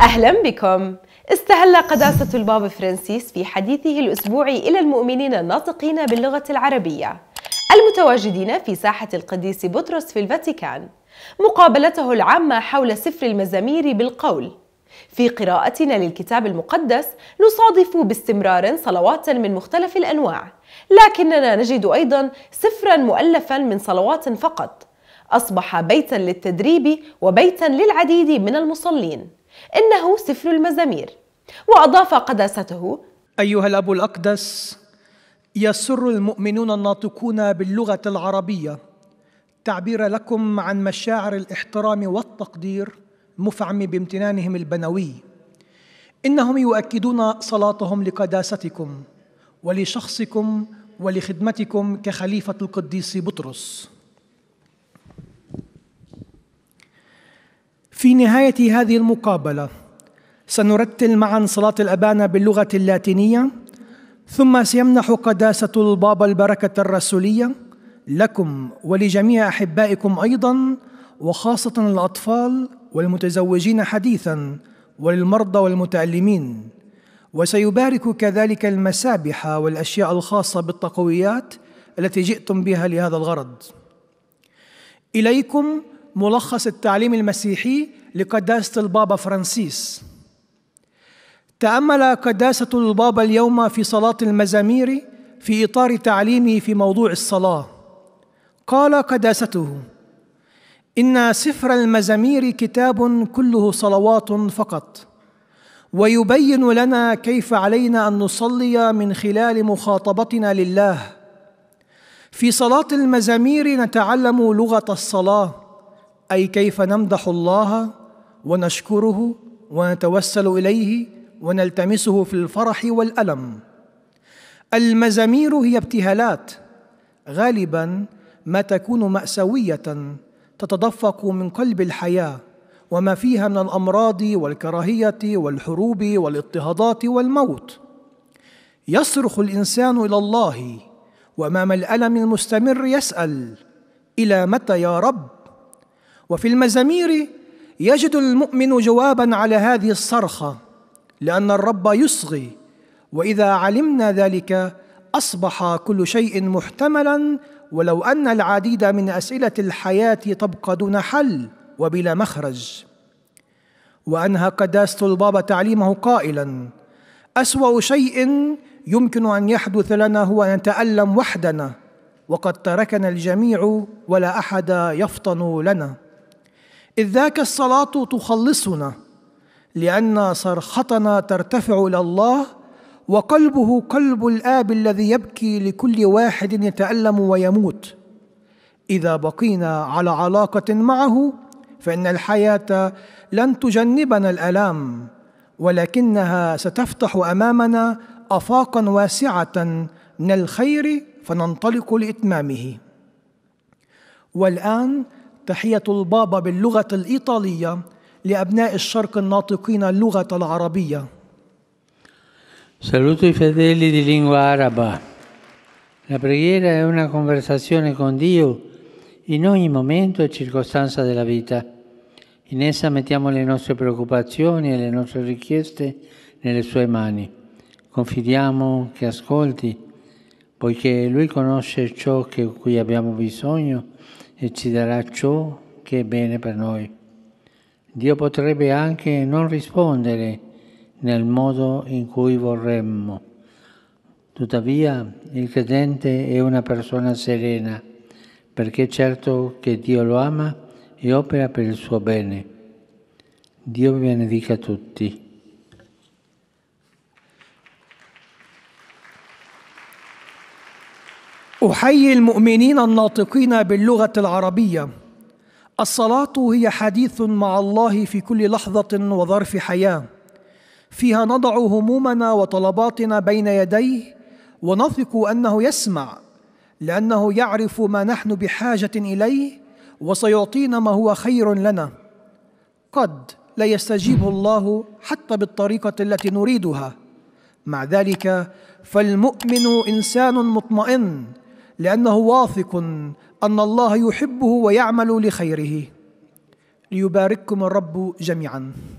أهلا بكم استهل قداسة البابا فرانسيس في حديثه الأسبوعي إلى المؤمنين الناطقين باللغة العربية المتواجدين في ساحة القديس بطرس في الفاتيكان مقابلته العامة حول سفر المزامير بالقول في قراءتنا للكتاب المقدس نصادف باستمرار صلوات من مختلف الأنواع لكننا نجد أيضا سفرا مؤلفا من صلوات فقط أصبح بيتا للتدريب وبيتا للعديد من المصلين إنه سفل المزامير وأضاف قداسته أيها الأب الأقدس يسر المؤمنون الناطقون باللغة العربية تعبير لكم عن مشاعر الاحترام والتقدير مفعم بامتنانهم البنوي إنهم يؤكدون صلاتهم لقداستكم ولشخصكم ولخدمتكم كخليفة القديس بطرس في نهاية هذه المقابلة سنرتل معا صلاة الأبانة باللغة اللاتينية ثم سيمنح قداسة البابا البركة الرسولية لكم ولجميع أحبائكم أيضا وخاصة الأطفال والمتزوجين حديثا وللمرضى والمتعلمين وسيبارك كذلك المسابح والأشياء الخاصة بالتقويات التي جئتم بها لهذا الغرض إليكم ملخص التعليم المسيحي لقداسة البابا فرانسيس تأمل قداسة البابا اليوم في صلاة المزامير في إطار تعليمه في موضوع الصلاة قال قداسته إن سفر المزامير كتاب كله صلوات فقط ويبين لنا كيف علينا أن نصلي من خلال مخاطبتنا لله في صلاة المزامير نتعلم لغة الصلاة اي كيف نمدح الله ونشكره ونتوسل اليه ونلتمسه في الفرح والالم المزامير هي ابتهالات غالبا ما تكون ماساويه تتدفق من قلب الحياه وما فيها من الامراض والكراهيه والحروب والاضطهادات والموت يصرخ الانسان الى الله وامام الالم المستمر يسال الى متى يا رب وفي المزامير يجد المؤمن جوابا على هذه الصرخه لان الرب يصغي واذا علمنا ذلك اصبح كل شيء محتملا ولو ان العديد من اسئله الحياه تبقى دون حل وبلا مخرج وانهى قداسه البابا تعليمه قائلا اسوا شيء يمكن ان يحدث لنا هو ان نتالم وحدنا وقد تركنا الجميع ولا احد يفطن لنا إذ ذاك الصلاة تخلصنا لأن صرختنا ترتفع إلى الله وقلبه قلب الآب الذي يبكي لكل واحد يتألم ويموت إذا بقينا على علاقة معه فإن الحياة لن تجنبنا الآلام ولكنها ستفتح أمامنا آفاقا واسعة من الخير فننطلق لإتمامه والآن تحية البابا باللغة الإيطالية لأبناء الشرق الناطقين اللغة العربية. Saluto i fedeli di lingua araba. La preghiera è una conversazione con Dio in ogni momento e circostanza della vita. In essa mettiamo le nostre preoccupazioni e le nostre richieste nelle sue mani. Confidiamo che ascolti, poiché Lui conosce ciò che cui abbiamo bisogno e ci darà ciò che è bene per noi. Dio potrebbe anche non rispondere nel modo in cui vorremmo. Tuttavia il credente è una persona serena, perché è certo che Dio lo ama e opera per il suo bene. Dio benedica tutti. احيي المؤمنين الناطقين باللغه العربيه الصلاه هي حديث مع الله في كل لحظه وظرف حياه فيها نضع همومنا وطلباتنا بين يديه ونثق انه يسمع لانه يعرف ما نحن بحاجه اليه وسيعطينا ما هو خير لنا قد لا يستجيب الله حتى بالطريقه التي نريدها مع ذلك فالمؤمن انسان مطمئن لأنه واثق أن الله يحبه ويعمل لخيره ليبارككم الرب جميعاً